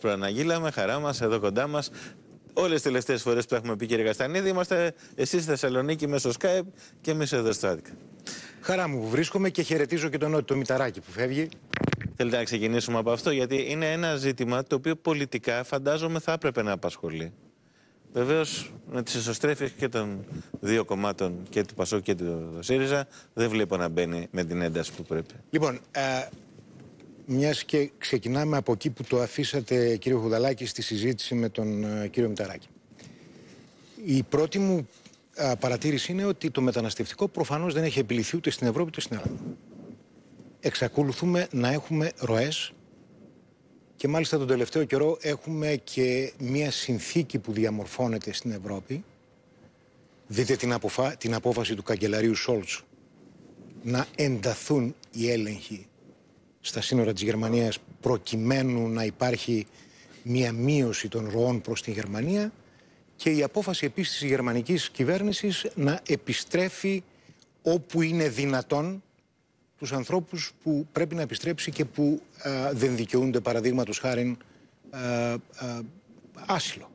Προαναγγείλα με χαρά μας εδώ κοντά μας. Όλες τις τελευταίες φορές που έχουμε πει, κύριε Καστανίδη, είμαστε εσείς στη Θεσσαλονίκη μέσω Skype και εμείς εδώ στο Άτικα. Χαρά μου που βρίσκομαι και χαιρετίζω και τον Νότιο Μηταράκη που φεύγει. Θέλετε να ξεκινήσουμε από αυτό, γιατί είναι ένα ζήτημα το οποίο πολιτικά φαντάζομαι θα έπρεπε να απασχολεί. Βεβαίως, με τις εσωστρέφειες και των δύο κομμάτων, και του Πασόκ και του ΣΥΡΙΖΑ, δεν βλέπω να μπαίνει με την ένταση που πρέπει. Λοιπόν, ε... Μιας και ξεκινάμε από εκεί που το αφήσατε κύριο Χουδαλάκη στη συζήτηση με τον ε, κύριο Μηταράκη. Η πρώτη μου παρατήρηση είναι ότι το μεταναστευτικό προφανώς δεν έχει επιληθεί ούτε στην Ευρώπη ούτε στην Ελλάδα. Εξακολουθούμε να έχουμε ροές και μάλιστα τον τελευταίο καιρό έχουμε και μια συνθήκη που διαμορφώνεται στην Ευρώπη. Δείτε την, την απόφαση του καγκελαρίου Σόλτς να ενταθούν οι έλεγχοι στα σύνορα της Γερμανίας προκειμένου να υπάρχει μια μείωση των ροών προς τη Γερμανία και η απόφαση επίσης της γερμανικής κυβέρνησης να επιστρέφει όπου είναι δυνατόν τους ανθρώπους που πρέπει να επιστρέψει και που ε, δεν δικαιούνται παραδείγματος χάρη α, ε, α, ε, άσυλο.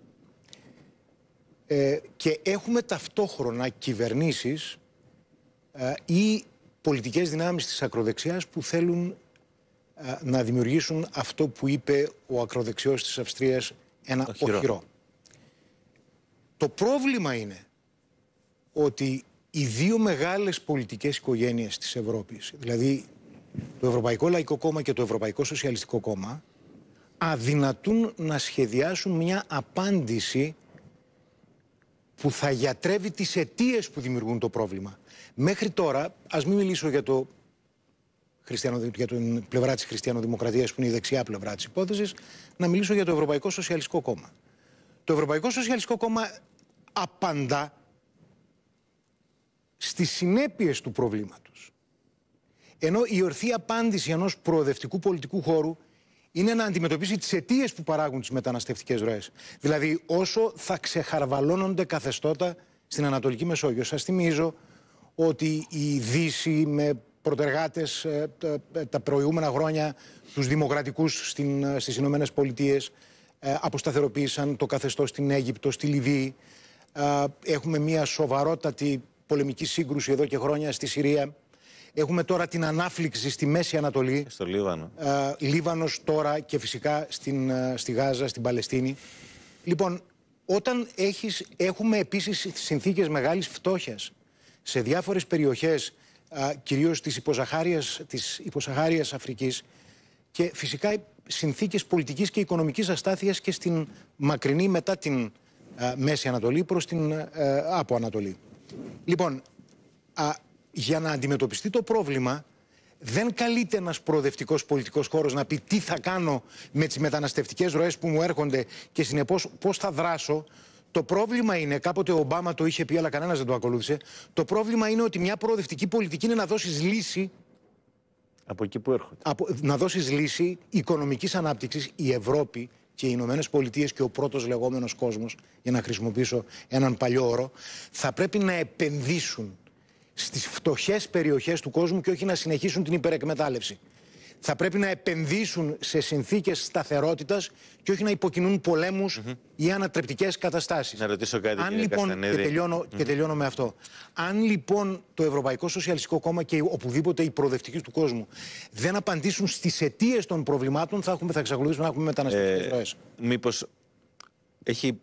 Ε, και έχουμε ταυτόχρονα κυβερνήσεις ή πολιτικές δυνάμεις της ακροδεξιάς που θέλουν ε, να δημιουργήσουν αυτό που είπε ο ακροδεξιός της Αυστρίας ένα οχυρό. Το πρόβλημα είναι ότι οι δύο μεγάλες πολιτικές οικογένειες της Ευρώπης, δηλαδή το Ευρωπαϊκό Λαϊκό Κόμμα και το Ευρωπαϊκό Σοσιαλιστικό Κόμμα, αδυνατούν να σχεδιάσουν μια απάντηση που θα γιατρεύει τις αιτίες που δημιουργούν το πρόβλημα. Μέχρι τώρα, ας μην μιλήσω για το για την πλευρά της χριστιανοδημοκρατίας που είναι η δεξιά πλευρά της υπόθεσης να μιλήσω για το Ευρωπαϊκό Σοσιαλιστικό Κόμμα. Το Ευρωπαϊκό Σοσιαλιστικό Κόμμα απαντά στις συνέπειες του προβλήματος. Ενώ η ορθή απάντηση ενός προοδευτικού πολιτικού χώρου είναι να αντιμετωπίσει τις αιτίες που παράγουν τις μεταναστευτικές ροές. Δηλαδή όσο θα ξεχαρβαλώνονται καθεστώτα στην Ανατολική Μεσόγειο. Σας θυμίζω ότι η Δύση με πρωτεργάτες ε, ε, τα προηγούμενα χρόνια τους δημοκρατικούς στι ε, στις Πολιτείε Πολιτείες αποσταθεροποίησαν το καθεστώς στην Αίγυπτο, στη Λιβύη. Έχουμε μια σοβαρότατη πολεμική σύγκρουση εδώ και χρόνια στη Συρία. Έχουμε τώρα την ανάφλιξη στη Μέση Ανατολή. Στο Λίβανο. Λίβανος τώρα και φυσικά στην, στη Γάζα, στην Παλαιστίνη. Λοιπόν, όταν έχεις, έχουμε επίσης συνθήκες μεγάλης φτώχειας σε διάφορες περιοχές κυρίως της υποσαχάριας, της υποσαχάριας Αφρικής και φυσικά συνθήκες πολιτικής και οικονομικής αστάθειας και στην μακρινή μετά την Μέση Ανατολή προς την α, από Ανατολή. Λοιπόν, α, για να αντιμετωπιστεί το πρόβλημα δεν καλείται ένας προοδευτικός πολιτικός χώρος να πει τι θα κάνω με τις μεταναστευτικές ροές που μου έρχονται και συνεπώς πώς θα δράσω το πρόβλημα είναι, κάποτε ο Ομπάμα το είχε πει, αλλά κανένας δεν το ακολούθησε. Το πρόβλημα είναι ότι μια προοδευτική πολιτική είναι να δώσεις λύση. Από εκεί που έρχονται. Από, να δώσεις λύση οικονομικής ανάπτυξης. Η Ευρώπη και οι Ηνωμένες Πολιτείες και ο πρώτος λεγόμενος κόσμος, για να χρησιμοποιήσω έναν παλιό όρο, θα πρέπει να επενδύσουν στις φτωχές περιοχές του κόσμου και όχι να συνεχίσουν την υπερεκμετάλλευση θα πρέπει να επενδύσουν σε συνθήκες σταθερότητας και όχι να υποκινούν πολέμους ή ανατρεπτικές καταστάσεις. Να ρωτήσω κάτι, Αν, λοιπόν, και τελειώνω, mm και τελειώνω με αυτό. Αν λοιπόν το Ευρωπαϊκό Σοσιαλιστικό Κόμμα και οπουδήποτε οι προοδευτικοί του κόσμου δεν απαντήσουν στις αιτίες των προβλημάτων, θα, έχουμε, θα εξακολουθήσουμε να έχουμε μεταναστευτικές ε, μηπω Μήπως έχει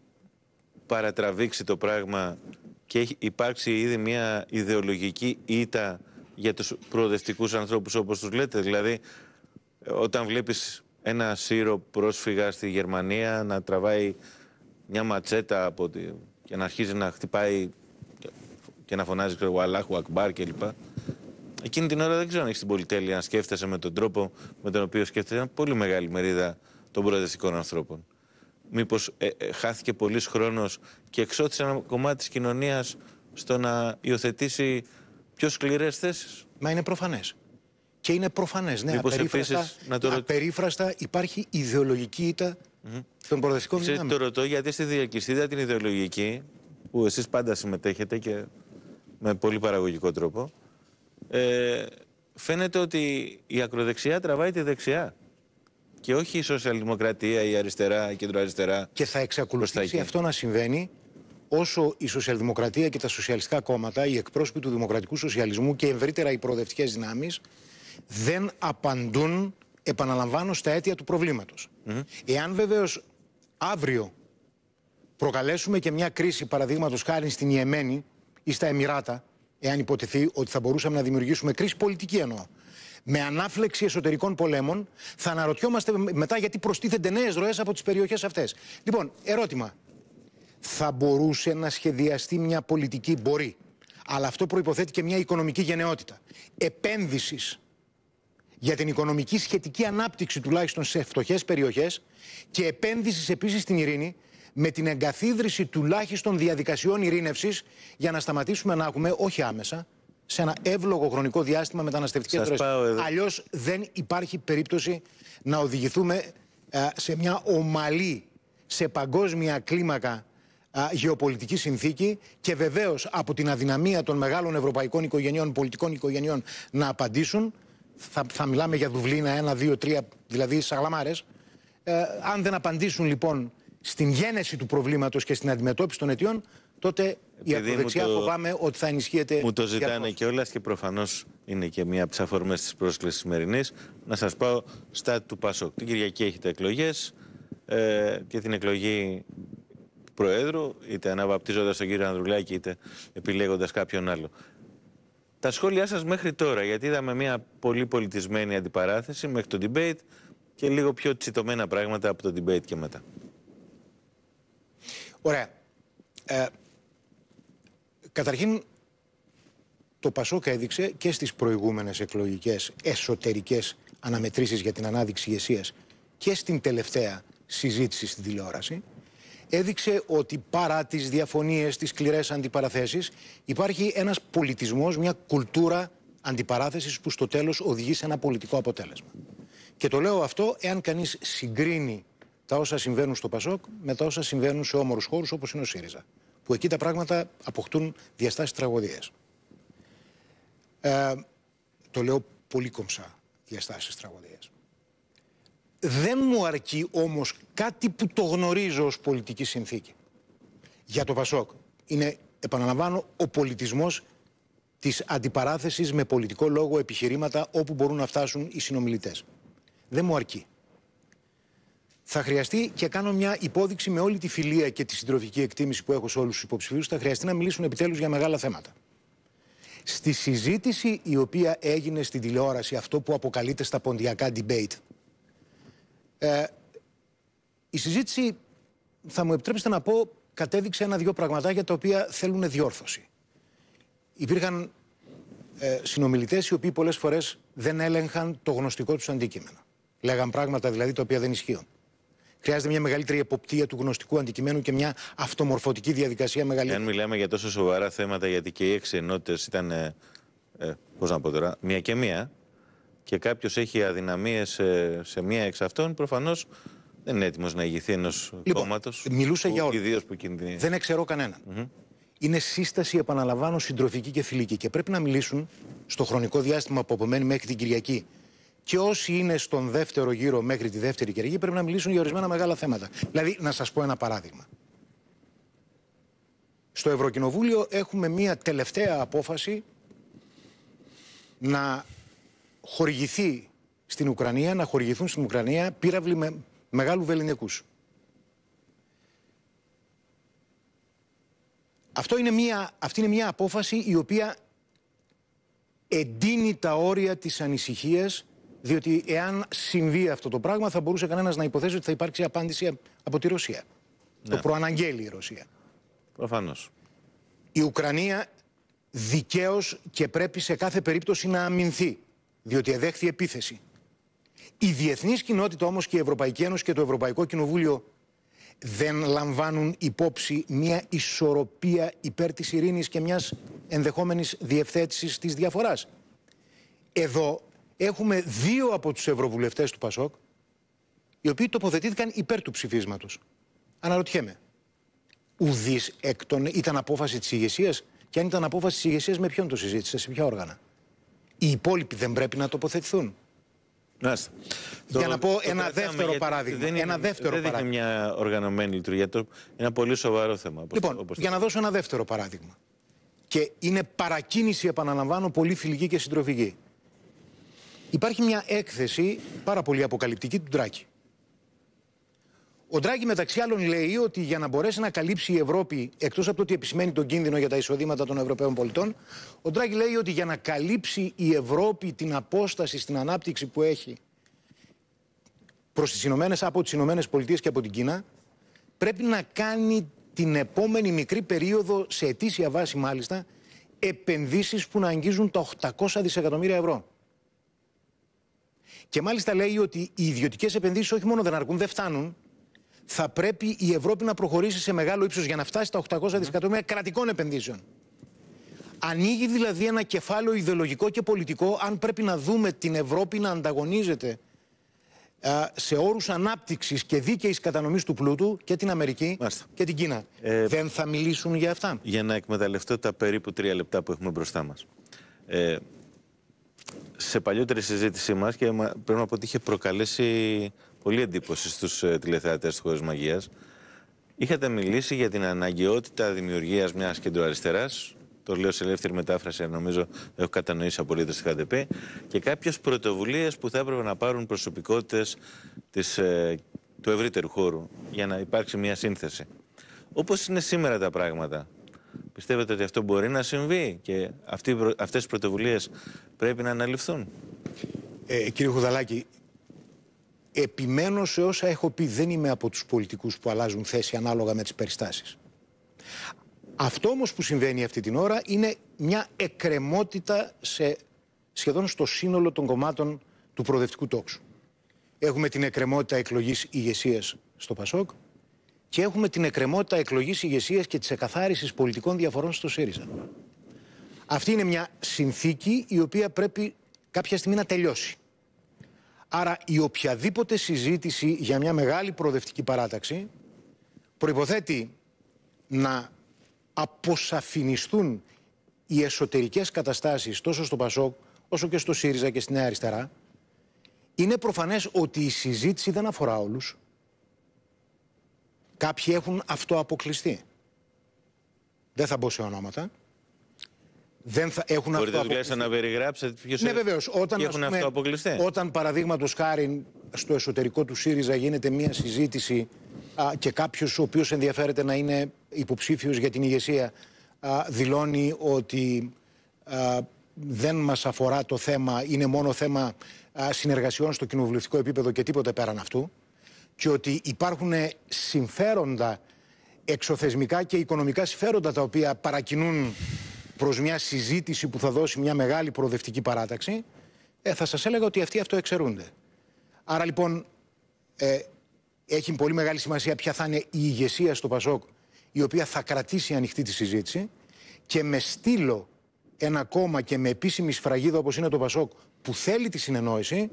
παρατραβήξει το πράγμα και έχει υπάρξει ήδη μια ιδεολογική ήττα για τους προοδευτικούς ανθρώπους όπως τους λέτε. Δηλαδή όταν βλέπεις ένα σύρο πρόσφυγα στη Γερμανία να τραβάει μια ματσέτα από και να αρχίζει να χτυπάει και να φωνάζει ο Αλάχου Ακμπάρ κλπ. Εκείνη την ώρα δεν ξέρω αν έχεις την πολυτέλεια να σκέφτεσαι με τον τρόπο με τον οποίο σκέφτεσαι μια πολύ μεγάλη μερίδα των προοδευτικών ανθρώπων. Μήπως ε, ε, χάθηκε πολύς χρόνος και εξώθησε ένα κομμάτι της κοινωνίας στο να υιοθετήσει πιο σκληρές θέσεις. Μα είναι προφανές. Και είναι προφανές. Ναι, απερίφραστα, να το... απερίφραστα υπάρχει ιδεολογική ήττα mm-hmm. των προοδευτικών δυνάμεων. Το ρωτώ γιατί στη διακριστήρια την ιδεολογική, που εσείς πάντα συμμετέχετε και με πολύ παραγωγικό τρόπο, ε, φαίνεται ότι η ακροδεξιά τραβάει τη δεξιά. Και όχι η σοσιαλδημοκρατία, η αριστερά, η κεντροαριστερά. Και θα εξακολουθήσει αυτό να συμβαίνει όσο η σοσιαλδημοκρατία και τα σοσιαλιστικά κόμματα, οι εκπρόσωποι του δημοκρατικού σοσιαλισμού και ευρύτερα οι προοδευτικές δυνάμεις δεν απαντούν, επαναλαμβάνω, στα αίτια του προβληματος Εάν βεβαίως αύριο προκαλέσουμε και μια κρίση, παραδείγματος χάρη στην Ιεμένη ή στα Εμμυράτα, εάν υποτεθεί ότι θα μπορούσαμε να δημιουργήσουμε κρίση, πολιτική εννοώ, με ανάφλεξη εσωτερικών πολέμων, θα αναρωτιόμαστε μετά γιατί προστίθενται νέες ροές από τις περιοχές αυτές. Λοιπόν, ερώτημα. Θα μπορούσε να σχεδιαστεί μια πολιτική, μπορεί. Αλλά αυτό προποθέτει και μια οικονομική γενναιότητα. επένδυσης για την οικονομική σχετική ανάπτυξη τουλάχιστον σε φτωχές περιοχές και επένδυσης επίσης στην ειρήνη με την εγκαθίδρυση τουλάχιστον διαδικασιών ειρήνευσης για να σταματήσουμε να έχουμε, όχι άμεσα, σε ένα εύλογο χρονικό διάστημα μεταναστευτικές ροέ. Αλλιώς δεν υπάρχει περίπτωση να οδηγηθούμε ε, σε μια ομαλή, σε παγκόσμια κλίμακα ε, γεωπολιτική συνθήκη και βεβαίως από την αδυναμία των μεγάλων ευρωπαϊκών οικογενειών, πολιτικών οικογενειών να απαντήσουν θα, θα μιλάμε για δουβλίνα, ένα, δύο, τρία, δηλαδή σαγλαμάρε. Ε, αν δεν απαντήσουν λοιπόν στην γένεση του προβλήματος και στην αντιμετώπιση των αιτιών, τότε η ακροδεξιά το... φοβάμαι ότι θα ενισχύεται. Μου το ζητάνε κιόλας και προφανώς είναι και μία από τις αφορμές της πρόσκλησης σημερινής. Να σας πω στα του Πασόκ. Την Κυριακή έχετε εκλογές ε, και την εκλογή του Προέδρου, είτε αναβαπτίζοντας τον κύριο Ανδρουλάκη, είτε επιλέγοντας κάποιον άλλο. Τα σχόλιά σας μέχρι τώρα, γιατί είδαμε μια πολύ πολιτισμένη αντιπαράθεση μέχρι το debate και λίγο πιο τσιτωμένα πράγματα από το debate και μετά. Ωραία. Ε, καταρχήν, το Πασόκ έδειξε και στις προηγούμενες εκλογικές εσωτερικές αναμετρήσεις για την ανάδειξη ηγεσίας και στην τελευταία συζήτηση στη τηλεόραση έδειξε ότι παρά τις διαφωνίες, τις σκληρές αντιπαραθέσεις υπάρχει ένας πολιτισμός, μια κουλτούρα αντιπαράθεσης που στο τέλος οδηγεί σε ένα πολιτικό αποτέλεσμα. Και το λέω αυτό εάν κανείς συγκρίνει τα όσα συμβαίνουν στο Πασόκ με τα όσα συμβαίνουν σε όμορους χώρους, όπως είναι ο ΣΥΡΙΖΑ. Που εκεί τα πράγματα αποκτούν διαστάσεις τραγωδίες. Ε, το λέω πολύ κομψά διαστάσεις τραγωδίες. Δεν μου αρκεί όμως κάτι που το γνωρίζω ως πολιτική συνθήκη. Για το Πασόκ είναι, επαναλαμβάνω, ο πολιτισμός της αντιπαράθεσης με πολιτικό λόγο επιχειρήματα όπου μπορούν να φτάσουν οι συνομιλητές. Δεν μου αρκεί. Θα χρειαστεί και κάνω μια υπόδειξη με όλη τη φιλία και τη συντροφική εκτίμηση που έχω σε όλους τους υποψηφίους. Θα χρειαστεί να μιλήσουν επιτέλους για μεγάλα θέματα. Στη συζήτηση η οποία έγινε στην τηλεόραση, αυτό που αποκαλείται στα ποντιακά debate, ε, η συζήτηση, θα μου επιτρέψετε να πω, κατέδειξε ένα-δυο πραγματάκια τα οποία θέλουν διόρθωση. Υπήρχαν ε, συνομιλητές οι οποίοι πολλές φορές δεν έλεγχαν το γνωστικό τους αντικείμενο. Λέγαν πράγματα δηλαδή τα οποία δεν ισχύουν. Χρειάζεται μια μεγαλύτερη εποπτεία του γνωστικού αντικειμένου και μια αυτομορφωτική διαδικασία μεγαλύτερη. Αν μιλάμε για τόσο σοβαρά θέματα, γιατί και οι έξι ήταν. Ε, ε να πω τώρα, μία και μία και κάποιος έχει αδυναμίες σε, μία εξ αυτών, προφανώς δεν είναι έτοιμος να ηγηθεί ενός λοιπόν, κόμματος. Μιλούσα που, για Ιδίως Που κινδυνεί. Δεν ξερω κανέναν. Mm Είναι σύσταση, επαναλαμβάνω, συντροφική και φιλική. Και πρέπει να μιλήσουν στο χρονικό διάστημα που απομένει μέχρι την Κυριακή. Και όσοι είναι στον δεύτερο γύρο μέχρι τη δεύτερη Κυριακή, πρέπει να μιλήσουν για ορισμένα μεγάλα θέματα. Δηλαδή, να σας πω ένα παράδειγμα. Στο Ευρωκοινοβούλιο έχουμε μία τελευταία απόφαση να χορηγηθεί στην Ουκρανία, να χορηγηθούν στην Ουκρανία πύραυλοι με μεγάλου βεληνεκούς. Αυτό είναι μια, αυτή είναι μια απόφαση η οποία εντείνει τα όρια της ανησυχίας διότι εάν συμβεί αυτό το πράγμα θα μπορούσε κανένας να υποθέσει ότι θα υπάρξει απάντηση από τη Ρωσία. Το ναι. προαναγγέλει η Ρωσία. Προφανώς. Η Ουκρανία δικαίως και πρέπει σε κάθε περίπτωση να αμυνθεί διότι εδέχθη επίθεση. Η διεθνής κοινότητα όμως και η Ευρωπαϊκή Ένωση και το Ευρωπαϊκό Κοινοβούλιο δεν λαμβάνουν υπόψη μια ισορροπία υπέρ της ειρήνης και μιας ενδεχόμενης διευθέτησης της διαφοράς. Εδώ έχουμε δύο από τους ευρωβουλευτές του ΠΑΣΟΚ οι οποίοι τοποθετήθηκαν υπέρ του ψηφίσματος. Αναρωτιέμαι, ουδη έκτον ήταν απόφαση της ηγεσίας και αν ήταν απόφαση της ηγεσίας με ποιον το συζήτησες, σε ποια όργανα. Οι υπόλοιποι δεν πρέπει να τοποθετηθούν. Για να πω ένα δεύτερο παράδειγμα. Δεν είναι, ένα δεύτερο δεν παράδειγμα. μια οργανωμένη λειτουργία. Είναι ένα πολύ σοβαρό θέμα. λοιπόν, για να δώσω ένα δεύτερο παράδειγμα. Και είναι παρακίνηση, επαναλαμβάνω, πολύ φιλική και συντροφική. Υπάρχει μια έκθεση πάρα πολύ αποκαλυπτική του Ντράκη. Ο Ντράγκη, μεταξύ άλλων, λέει ότι για να μπορέσει να καλύψει η Ευρώπη, εκτός από το ότι επισημαίνει τον κίνδυνο για τα εισοδήματα των Ευρωπαίων πολιτών, ο Ντράγκη λέει ότι για να καλύψει η Ευρώπη την απόσταση στην ανάπτυξη που έχει προς τις Ηνωμένες, από τις Ηνωμένες Πολιτείες και από την Κίνα, πρέπει να κάνει την επόμενη μικρή περίοδο, σε ετήσια βάση μάλιστα, επενδύσεις που να αγγίζουν τα 800 δισεκατομμύρια ευρώ. Και μάλιστα λέει ότι οι ιδιωτικές επενδύσεις όχι μόνο δεν αρκούν, δεν φτάνουν, θα πρέπει η Ευρώπη να προχωρήσει σε μεγάλο ύψος για να φτάσει στα 800 ναι. δισεκατομμύρια κρατικών επενδύσεων. Ανοίγει δηλαδή ένα κεφάλαιο ιδεολογικό και πολιτικό αν πρέπει να δούμε την Ευρώπη να ανταγωνίζεται σε όρους ανάπτυξης και δίκαιης κατανομής του πλούτου και την Αμερική και την Κίνα. Ε, Δεν θα μιλήσουν για αυτά. Για να εκμεταλλευτώ τα περίπου τρία λεπτά που έχουμε μπροστά μας. Ε, σε παλιότερη συζήτησή μας και πρέπει να πω ότι είχε προκαλέσει πολύ εντύπωση στους ε, τηλεθεατές του Χωρίς Μαγείας. Είχατε μιλήσει για την αναγκαιότητα δημιουργίας μιας κεντροαριστεράς, το λέω σε ελεύθερη μετάφραση, νομίζω έχω κατανοήσει απολύτως τη ΧΑΤΕΠΕ. και κάποιες πρωτοβουλίες που θα έπρεπε να πάρουν προσωπικότητες της, ε, του ευρύτερου χώρου για να υπάρξει μια σύνθεση. Όπως είναι σήμερα τα πράγματα, πιστεύετε ότι αυτό μπορεί να συμβεί και αυτοί, αυτές οι πρωτοβουλίες πρέπει να αναλυφθούν. Ε, κύριε Χουδαλάκη, Επιμένω σε όσα έχω πει. Δεν είμαι από τους πολιτικούς που αλλάζουν θέση ανάλογα με τις περιστάσεις. Αυτό όμως που συμβαίνει αυτή την ώρα είναι μια εκκρεμότητα σε, σχεδόν στο σύνολο των κομμάτων του προοδευτικού τόξου. Έχουμε την εκκρεμότητα εκλογής ηγεσίας στο Πασόκ και έχουμε την εκκρεμότητα εκλογής ηγεσίας και της εκαθάρισης πολιτικών διαφορών στο ΣΥΡΙΖΑ. Αυτή είναι μια συνθήκη η οποία πρέπει κάποια στιγμή να τελειώσει. Άρα η οποιαδήποτε συζήτηση για μια μεγάλη προοδευτική παράταξη προϋποθέτει να αποσαφινιστούν οι εσωτερικές καταστάσεις τόσο στο Πασόκ όσο και στο ΣΥΡΙΖΑ και στην Νέα Αριστερά. Είναι προφανές ότι η συζήτηση δεν αφορά όλους. Κάποιοι έχουν αυτοαποκλειστεί. Δεν θα μπω σε ονόματα δεν θα έχουν Μπορείτε τουλάχιστον να περιγράψετε ποιος ναι, Όταν, Όταν παραδείγματος χάρη στο εσωτερικό του ΣΥΡΙΖΑ γίνεται μια συζήτηση α, και κάποιος ο οποίος ενδιαφέρεται να είναι υποψήφιος για την ηγεσία α, δηλώνει ότι α, δεν μας αφορά το θέμα, είναι μόνο θέμα συνεργασιών στο κοινοβουλευτικό επίπεδο και τίποτα πέραν αυτού και ότι υπάρχουν συμφέροντα εξωθεσμικά και οικονομικά συμφέροντα τα οποία παρακινούν προς μια συζήτηση που θα δώσει μια μεγάλη προοδευτική παράταξη, ε, θα σας έλεγα ότι αυτοί αυτό εξαιρούνται. Άρα λοιπόν ε, έχει πολύ μεγάλη σημασία ποια θα είναι η ηγεσία στο Πασόκ η οποία θα κρατήσει ανοιχτή τη συζήτηση και με στείλω ένα κόμμα και με επίσημη σφραγίδα όπως είναι το Πασόκ που θέλει τη συνεννόηση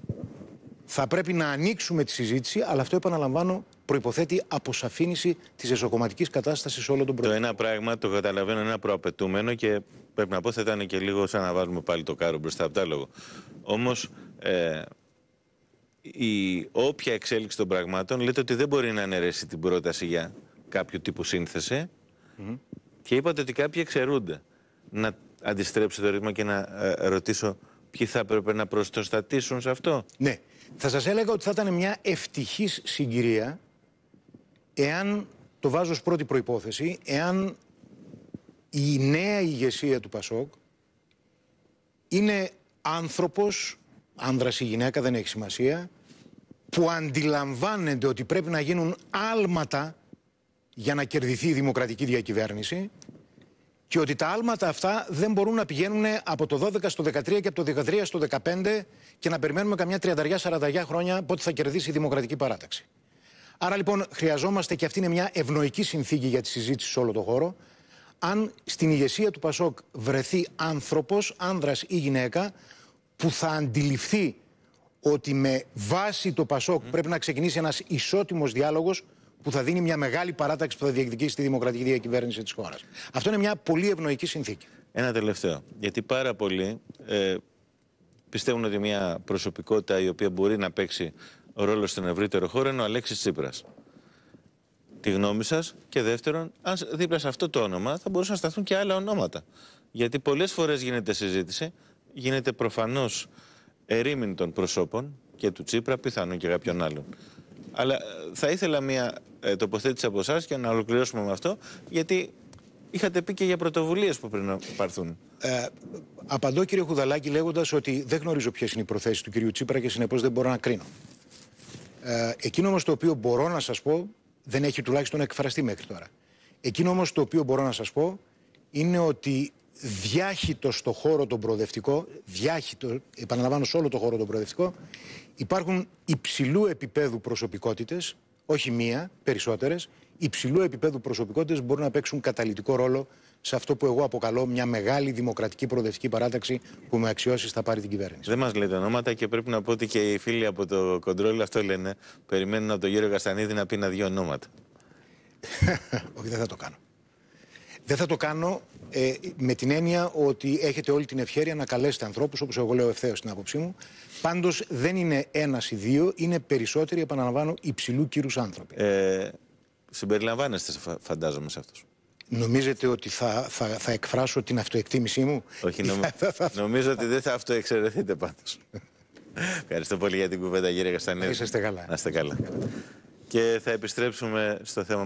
θα πρέπει να ανοίξουμε τη συζήτηση, αλλά αυτό επαναλαμβάνω προποθέτει αποσαφήνιση της εσωκομματικής κατάστασης σε όλο τον πρόεδρο. Το ένα πράγμα το καταλαβαίνω είναι ένα προαπαιτούμενο και πρέπει να πω θα ήταν και λίγο σαν να βάλουμε πάλι το κάρο μπροστά από τα λόγο. Όμως ε, η όποια εξέλιξη των πραγμάτων λέτε ότι δεν μπορεί να αναιρέσει την πρόταση για κάποιο τύπο σύνθεση mm. και είπατε ότι κάποιοι εξαιρούνται. Να αντιστρέψω το ρήμα και να ε, ρωτήσω ποιοι θα έπρεπε να προστατήσουν σε αυτό. Ναι. Θα σας έλεγα ότι θα ήταν μια ευτυχής συγκυρία εάν, το βάζω ως πρώτη προϋπόθεση, εάν η νέα ηγεσία του Πασόκ είναι άνθρωπος, άνδρας ή γυναίκα δεν έχει σημασία, που αντιλαμβάνεται ότι πρέπει να γίνουν άλματα για να κερδιθεί η δημοκρατική διακυβέρνηση και ότι τα άλματα αυτά δεν μπορούν να πηγαίνουν από το 12 στο 13 και από το 13 στο 15 και να περιμένουμε καμιά 30-40 χρόνια πότε θα κερδίσει η Δημοκρατική Παράταξη. Άρα λοιπόν χρειαζόμαστε και αυτή είναι μια ευνοϊκή συνθήκη για τη συζήτηση σε όλο το χώρο. Αν στην ηγεσία του Πασόκ βρεθεί άνθρωπος, άνδρας ή γυναίκα, που θα αντιληφθεί ότι με βάση το Πασόκ πρέπει να ξεκινήσει ένας ισότιμος διάλογος που θα δίνει μια μεγάλη παράταξη που θα διεκδικήσει τη δημοκρατική διακυβέρνηση της χώρας. Αυτό είναι μια πολύ ευνοϊκή συνθήκη. Ένα τελευταίο. Γιατί πάρα πολλοί ε, πιστεύουν ότι μια προσωπικότητα η οποία μπορεί να παίξει ρόλο στον ευρύτερο χώρο είναι ο Αλέξης Τσίπρας. Τη γνώμη σας και δεύτερον, αν δίπλα σε αυτό το όνομα θα μπορούσαν να σταθούν και άλλα ονόματα. Γιατί πολλές φορές γίνεται συζήτηση, γίνεται προφανώς ερήμην των προσώπων και του Τσίπρα, πιθανόν και κάποιον άλλον. Αλλά ε, θα ήθελα μια ε, τοποθέτηση από εσάς και να ολοκληρώσουμε με αυτό, γιατί είχατε πει και για πρωτοβουλίες που πρέπει να πάρθουν. Ε, απαντώ κύριε Χουδαλάκη λέγοντας ότι δεν γνωρίζω ποιες είναι οι προθέσεις του κυρίου Τσίπρα και συνεπώς δεν μπορώ να κρίνω. Ε, εκείνο όμως το οποίο μπορώ να σας πω δεν έχει τουλάχιστον εκφραστεί μέχρι τώρα. Εκείνο όμως το οποίο μπορώ να σας πω είναι ότι διάχυτο στο χώρο τον προοδευτικό, διάχυτο, επαναλαμβάνω σε όλο τον χώρο τον προοδευτικό, υπάρχουν υψηλού επίπεδου προσωπικότητες, όχι μία, περισσότερες, υψηλού επίπεδου προσωπικότητες μπορούν να παίξουν καταλλητικό ρόλο σε αυτό που εγώ αποκαλώ μια περισσοτερε υψηλου επιπεδου προσωπικοτητες μπορουν δημοκρατική προοδευτική παράταξη που με αξιώσεις θα πάρει την κυβέρνηση. Δεν μας λέτε ονόματα και πρέπει να πω ότι και οι φίλοι από το κοντρόλ αυτό λένε. Περιμένουν από τον κύριο Καστανίδη να πει να δύο ονόματα. Όχι, δεν θα το κάνω. Δεν θα το κάνω ε, με την έννοια ότι έχετε όλη την ευχαίρεια να καλέσετε ανθρώπους, όπως εγώ λέω ευθέως στην άποψή μου. Πάντως δεν είναι ένας ή δύο, είναι περισσότεροι, επαναλαμβάνω, υψηλού κύρους άνθρωποι. Ε, συμπεριλαμβάνεστε, φαντάζομαι, σε αυτούς. Νομίζετε ότι θα, θα, εκφράσω την αυτοεκτίμησή μου. Όχι, νομ... νομίζω ότι δεν θα αυτοεξαιρεθείτε πάντως. Ευχαριστώ πολύ για την κουβέντα, κύριε Καστανίδη. Είσαστε καλά. Να είστε καλά. Και θα επιστρέψουμε στο θέμα.